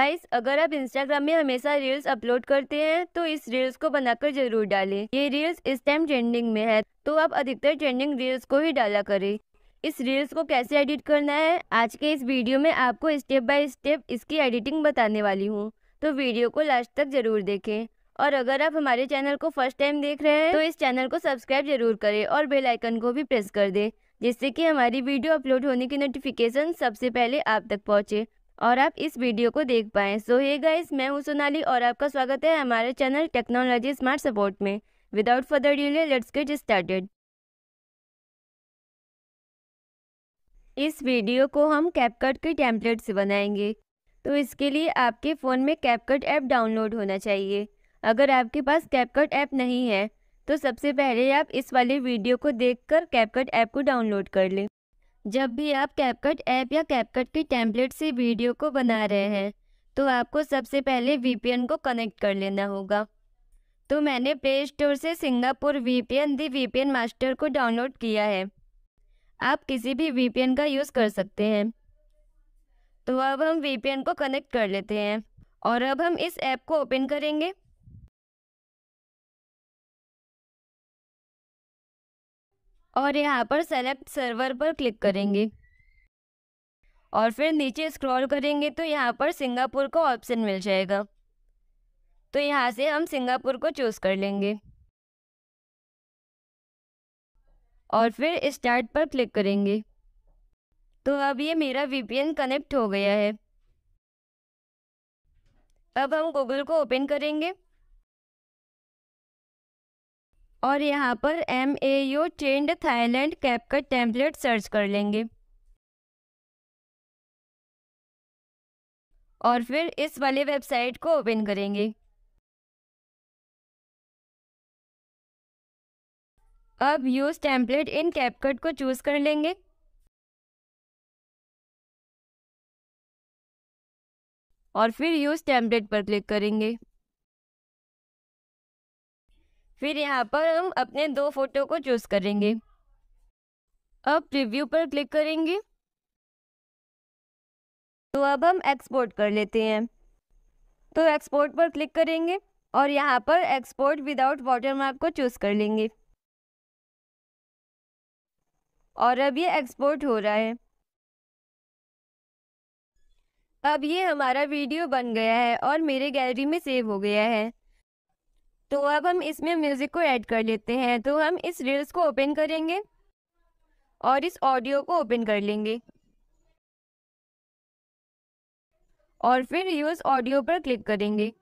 guys अगर आप Instagram में हमेशा रील्स अपलोड करते हैं तो इस रील्स को बनाकर जरूर डालें ये रील्स इस टाइम ट्रेंडिंग में है तो आप अधिकतर ट्रेंडिंग रील्स को ही डाला करें इस रील्स को कैसे एडिट करना है आज के इस वीडियो में आपको स्टेप बाय स्टेप इसकी एडिटिंग बताने वाली हूँ तो वीडियो को लास्ट तक जरूर देखें और अगर आप हमारे चैनल को फर्स्ट टाइम देख रहे हैं तो इस चैनल को सब्सक्राइब जरूर करें और बेल आइकन को भी प्रेस कर दें जिससे कि हमारी वीडियो अपलोड होने की नोटिफिकेशन सबसे पहले आप तक पहुँचे और आप इस वीडियो को देख पाएँ सो हे गाइस मैं हूँ सोनाली और आपका स्वागत है हमारे चैनल टेक्नोलॉजी स्मार्ट सपोर्ट में without further delay let's get started इस वीडियो को हम कैपकट के टैंपलेट से बनाएंगे तो इसके लिए आपके फ़ोन में कैपकट ऐप डाउनलोड होना चाहिए अगर आपके पास कैपकट ऐप नहीं है तो सबसे पहले आप इस वाले वीडियो को देखकर कैपकट ऐप को डाउनलोड कर लें जब भी आप कैपकट ऐप या कैपकट की टैंपलेट से वीडियो को बना रहे हैं तो आपको सबसे पहले वीपीएन को कनेक्ट कर लेना होगा तो मैंने प्ले स्टोर से Singapore VPN the VPN master को डाउनलोड किया है आप किसी भी वीपीएन का यूज़ कर सकते हैं तो अब हम वीपीएन को कनेक्ट कर लेते हैं और अब हम इस ऐप को ओपन करेंगे और यहाँ पर सेलेक्ट सर्वर पर क्लिक करेंगे और फिर नीचे स्क्रॉल करेंगे तो यहाँ पर सिंगापुर का ऑप्शन मिल जाएगा तो यहाँ से हम सिंगापुर को चूज़ कर लेंगे और फिर स्टार्ट पर क्लिक करेंगे तो अब ये मेरा वीपीएन कनेक्ट हो गया है अब हम गूगल को ओपन करेंगे और यहाँ पर M A U trend Thailand cap का टेम्पलेट सर्च कर लेंगे और फिर इस वाले वेबसाइट को ओपन करेंगे अब यूज़ टेम्पलेट इन कैपकट को चूज़ कर लेंगे और फिर यूज़ टेम्पलेट पर क्लिक करेंगे फिर यहाँ पर हम अपने दो फोटो को चूज़ करेंगे अब प्रीव्यू पर क्लिक करेंगे तो अब हम एक्सपोर्ट कर लेते हैं तो एक्सपोर्ट पर क्लिक करेंगे और यहाँ पर एक्सपोर्ट विदाउट वाटरमार्क को चूज़ कर लेंगे और अब ये एक्सपोर्ट हो रहा है अब ये हमारा वीडियो बन गया है और मेरे गैलरी में सेव हो गया है तो अब हम इसमें म्यूज़िक को ऐड कर लेते हैं तो हम इस रील्स को ओपन करेंगे और इस ऑडियो को ओपन कर लेंगे और फिर यूज़ ऑडियो पर क्लिक करेंगे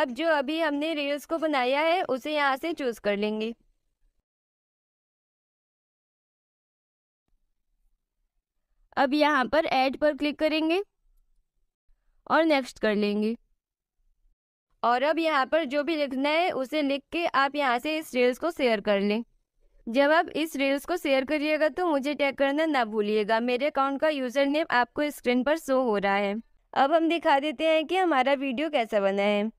अब जो अभी हमने रील्स को बनाया है उसे यहाँ से चूज़ कर लेंगे अब यहाँ पर ऐड पर क्लिक करेंगे और नेक्स्ट कर लेंगे और अब यहाँ पर जो भी लिखना है उसे लिख के आप यहाँ से इस रील्स को शेयर कर लें जब आप इस रील्स को शेयर करिएगा तो मुझे टैग करना ना भूलिएगा मेरे अकाउंट का यूज़र नेम आपको स्क्रीन पर शो हो रहा है अब हम दिखा देते हैं कि हमारा वीडियो कैसा बना है